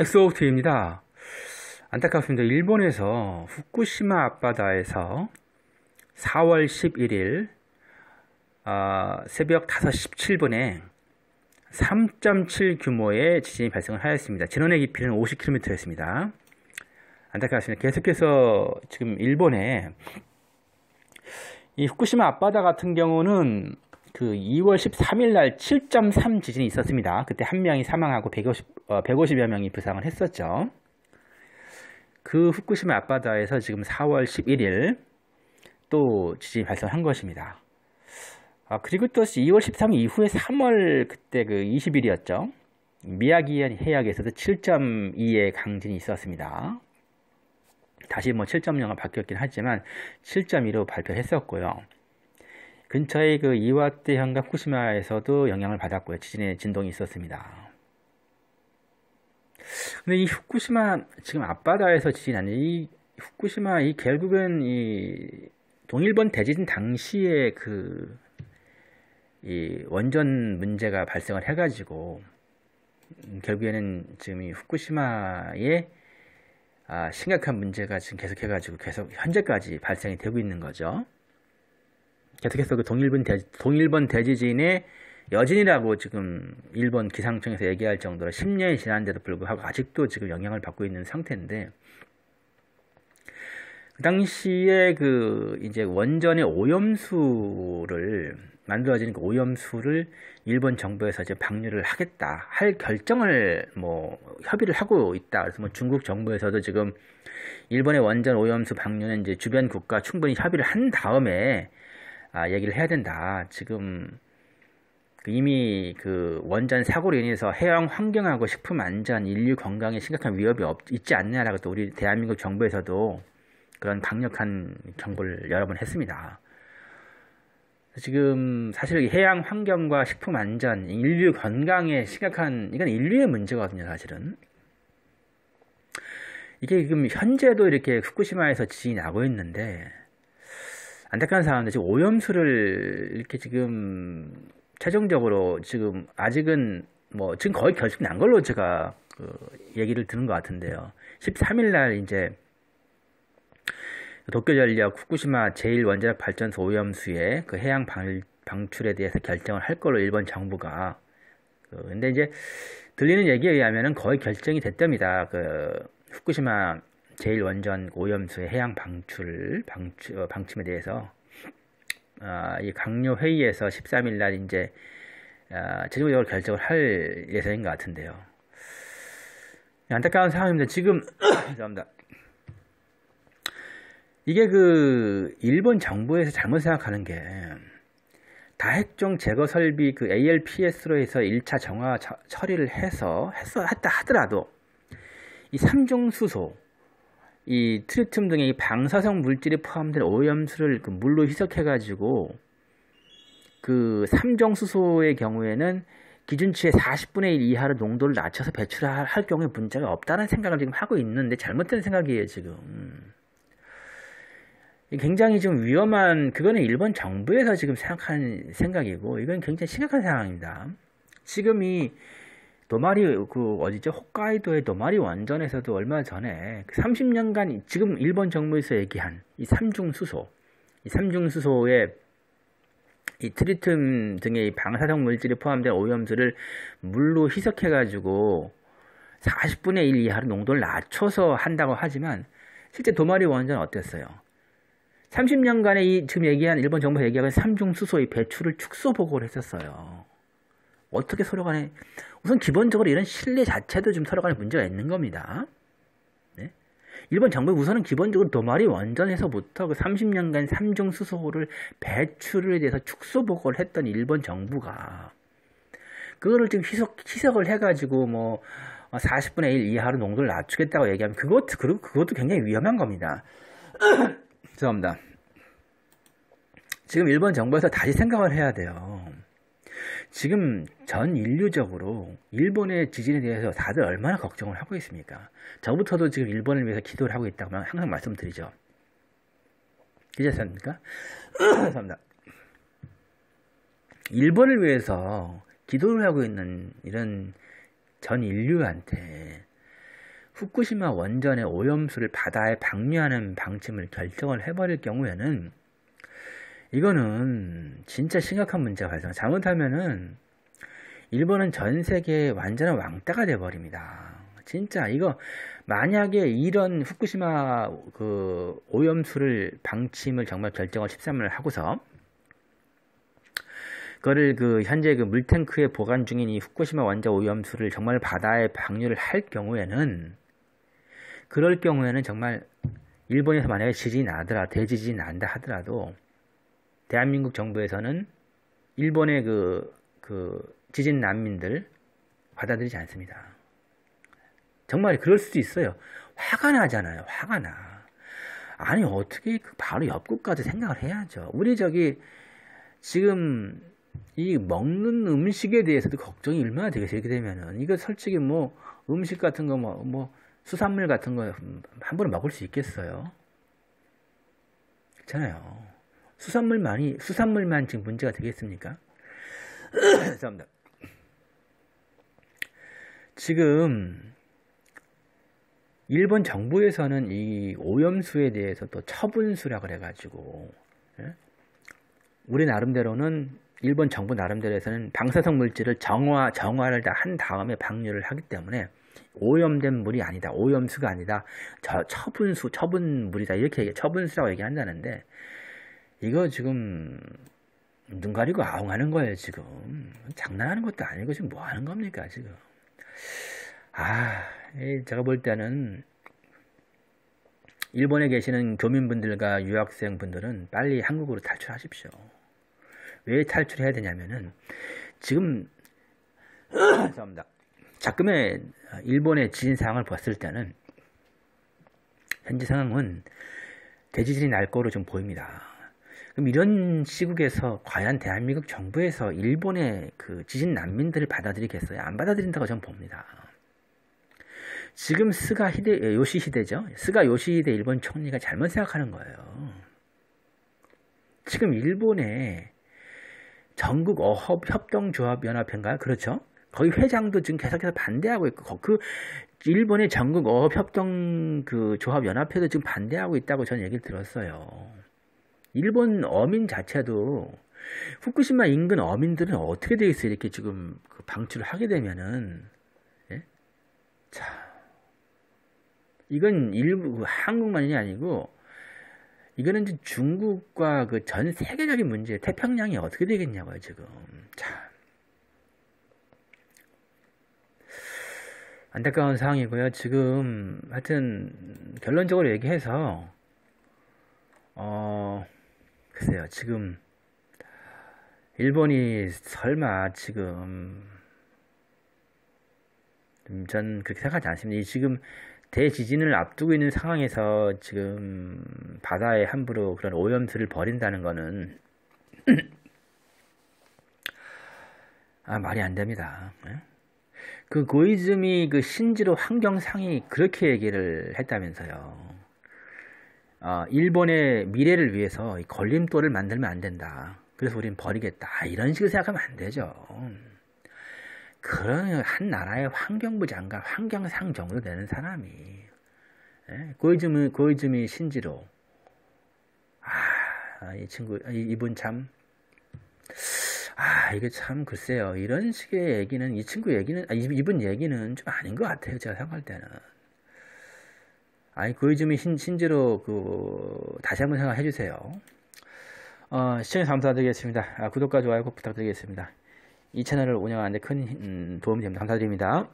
엑소호트입니다. 안타깝습니다. 일본에서 후쿠시마 앞바다에서 4월 11일 어, 새벽 5시 17분에 3.7 규모의 지진이 발생을 하였습니다. 진원의 깊이는 50km였습니다. 안타깝습니다. 계속해서 지금 일본에 이 후쿠시마 앞바다 같은 경우는 그 2월 13일 날 7.3 지진이 있었습니다. 그때 한 명이 사망하고 150, 어, 150여 명이 부상을 했었죠. 그 후쿠시마 앞바다에서 지금 4월 11일 또 지진이 발생한 것입니다. 아, 그리고 또 2월 13일 이후에 3월 그때 그 20일이었죠. 미야기 해역에서도 7.2의 강진이 있었습니다. 다시 뭐 7.0가 바뀌었긴 하지만 7.2로 발표했었고요. 근처의 그 이와대현과 후쿠시마에서도 영향을 받았고요. 지진의 진동이 있었습니다. 근데 이 후쿠시마 지금 앞바다에서 지진 아니 이 후쿠시마 이 결국은 이 동일본 대지진 당시에 그 이 원전 문제가 발생을 해가지고 음, 결국에는 지금 이 후쿠시마에 아, 심각한 문제가 지금 계속해가지고 계속 현재까지 발생이 되고 있는 거죠. 계속해서 그 동일본 대지, 동일본 대지진의 여진이라고 지금 일본 기상청에서 얘기할 정도로 10년이 지난데도 불구하고 아직도 지금 영향을 받고 있는 상태인데 그 당시에 그 이제 원전의 오염수를 만들어진 그 오염수를 일본 정부에서 이제 방류를 하겠다 할 결정을 뭐 협의를 하고 있다. 그래서 뭐 중국 정부에서도 지금 일본의 원전 오염수 방류는 이제 주변 국가 충분히 협의를 한 다음에 아, 얘기를 해야 된다. 지금 그 이미 그 원전 사고로 인해서 해양 환경하고 식품 안전, 인류 건강에 심각한 위협이 없, 있지 않냐라고 느또 우리 대한민국 정부에서도 그런 강력한 경고를 여러 번 했습니다. 지금 사실 해양 환경과 식품 안전, 인류 건강에 심각한 이건 인류의 문제거든요, 사실은. 이게 지금 현재도 이렇게 후쿠시마에서 지진이 나고 있는데 안타까운 상황인데 지금 오염수를 이렇게 지금 최종적으로 지금 아직은 뭐 지금 거의 결심 난 걸로 제가 그 얘기를 드는 것 같은데요. 13일 날 이제 도쿄전력 후쿠시마 제1원자력 발전소 오염수의 그 해양 방, 방출에 대해서 결정을 할 걸로 일본 정부가 그 근데 이제 들리는 얘기에 의하면은 거의 결정이 됐답니다. 그 후쿠시마 제일 원전 오염수의 해양 방출 방출 어, 방침에 대해서 어, 이 강요 회의에서 13일 날 이제 어, 아, 제주도적으로 결정을 할 예정인 것 같은데요. 예, 안타까운 상황입니다. 지금 죄송합니다. 이게 그 일본 정부에서 잘못 생각하는 게 다핵종 제거 설비 그 ALPS로 해서 1차 정화 처리를 해서 했어 했다 하더라도 이 삼중 수소 이 트리튬 등의 방사성 물질이 포함된 오염수를 그 물로 희석해가지고 그 삼정수소의 경우에는 기준치의 40분의 1 이하로 농도를 낮춰서 배출할 경우에 문제가 없다는 생각을 지금 하고 있는데 잘못된 생각이에요 지금 굉장히 좀 위험한 그거는 일본 정부에서 지금 생각한 생각이고 이건 굉장히 심각한 상황입니다 지금 이 도마리 그 어디죠? 홋카이도의 도마리 원전에서도 얼마 전에 30년간 그 지금 일본 정부에서 얘기한 이 삼중 수소, 이 삼중 수소의 이 트리튬 등의 방사성 물질이 포함된 오염수를 물로 희석해 가지고 40분의 1 이하로 농도를 낮춰서 한다고 하지만 실제 도마리 원전 어땠어요? 30년간의 이 지금 얘기한 일본 정부 얘기하는 삼중 수소의 배출을 축소 보고를 했었어요. 어떻게 서로 간에 우선 기본적으로 이런 신뢰 자체도 좀 서로 간에 문제가 있는 겁니다. 네? 일본 정부 우선은 기본적으로 도마리 원전에서부터 그 30년간 3중 수소를 배출에 대해서 축소 보고를 했던 일본 정부가 그거를 지금 희석, 희석을 해가지고 뭐 40분의 1 이하로 농도를 낮추겠다고 얘기하면 그것도 그리고 그것도 굉장히 위험한 겁니다. 죄송합니다. 지금 일본 정부에서 다시 생각을 해야 돼요. 지금 전 인류적으로 일본의 지진에 대해서 다들 얼마나 걱정을 하고 있습니까? 저부터도 지금 일본을 위해서 기도를 하고 있다고 항상 말씀드리죠. 괜찮습니까? 감사합니다. 일본을 위해서 기도를 하고 있는 이런 전 인류한테 후쿠시마 원전의 오염수를 바다에 방류하는 방침을 결정을 해버릴 경우에는 이거는 진짜 심각한 문제가 발생. 잘못하면은 일본은 전 세계의 완전한 왕따가 돼버립니다. 진짜 이거 만약에 이런 후쿠시마 그 오염수를 방침을 정말 결정을 13일 하고서 그거를 그 현재 그 물탱크에 보관 중인 이 후쿠시마 원자 오염수를 정말 바다에 방류를 할 경우에는 그럴 경우에는 정말 일본에서 만약에 지진이 나더라 대지진이 난다 하더라도 대한민국 정부에서는 일본의 그, 그 지진 난민들 받아들이지 않습니다. 정말 그럴 수도 있어요. 화가 나잖아요. 화가 나. 아니 어떻게 그 바로 옆구까지 생각을 해야죠. 우리 저기 지금 이 먹는 음식에 대해서도 걱정이 얼마나 되겠어요. 이렇게 되면은 이거 솔직히 뭐 음식 같은 거 뭐뭐 뭐 수산물 같은 거 함부로 먹을 수 있겠어요? 그렇잖아요. 수산물만이 수산물만 지금 문제가 되겠습니까? 죄송합니다. 지금 일본 정부에서는 이 오염수에 대해서 또 처분수라 그래가지고 예? 우리 나름대로는 일본 정부 나름대로에서는 방사성 물질을 정화 정화를 다 한 다음에 방류를 하기 때문에 오염된 물이 아니다 오염수가 아니다 저 처분수 처분물이다 이렇게 처분수라고 얘기한다는데 이거 지금 눈 가리고 아웅하는 거예요 지금 장난하는 것도 아니고 지금 뭐 하는 겁니까 지금 아 제가 볼 때는 일본에 계시는 교민분들과 유학생분들은 빨리 한국으로 탈출하십시오 왜 탈출해야 되냐면은 지금 죄송합니다 작금의 일본의 지진 상황을 봤을 때는 현재 상황은 대지진이 날 거로 좀 보입니다 그럼 이런 시국에서 과연 대한민국 정부에서 일본의 그 지진 난민들을 받아들이겠어요? 안 받아들인다고 저는 봅니다. 지금 스가 히데, 예, 요시히데죠. 스가 요시히데 일본 총리가 잘못 생각하는 거예요. 지금 일본의 전국 어업 협동조합연합회인가요? 그렇죠. 거기 회장도 지금 계속해서 반대하고 있고 그 일본의 전국 어업 협동 그 조합 연합회도 지금 반대하고 있다고 저는 얘기를 들었어요. 일본 어민 자체도 후쿠시마 인근 어민들은 어떻게 돼 있어요? 이렇게 지금 그 방출을 하게 되면은 예? 자 이건 일부 그 한국만이 아니고 이거는 중국과 그 전 세계적인 문제 태평양이 어떻게 되겠냐고요 지금 자 안타까운 상황이고요 지금 하여튼 결론적으로 얘기해서 어. 글쎄요, 지금 일본이 설마 지금 음, 전 그렇게 생각하지 않습니다. 지금 대지진을 앞두고 있는 상황에서 지금 바다에 함부로 그런 오염수를 버린다는 거는 아 말이 안 됩니다. 예? 그 고이즈미 그 신지로 환경상이 그렇게 얘기를 했다면서요. 어, 일본의 미래를 위해서 이 걸림돌을 만들면 안 된다. 그래서 우린 버리겠다. 이런 식으로 생각하면 안 되죠. 그런 한 나라의 환경부 장관, 환경상 정도 되는 사람이 예? 고이즈미 고이즈미 신지로 아, 이 친구 이, 분 참. 아, 이게 참 글쎄요. 이런 식의 얘기는 이 친구 얘기는 아, 이분 얘기는 좀 아닌 것 같아요. 제가 생각할 때는. 아니 그이즘이 신지로 그 다시 한번 생각해 주세요. 어, 시청에 감사드리겠습니다. 아, 구독과 좋아요 꼭 부탁드리겠습니다. 이 채널을 운영하는데 큰 음, 도움이 됩니다. 감사드립니다.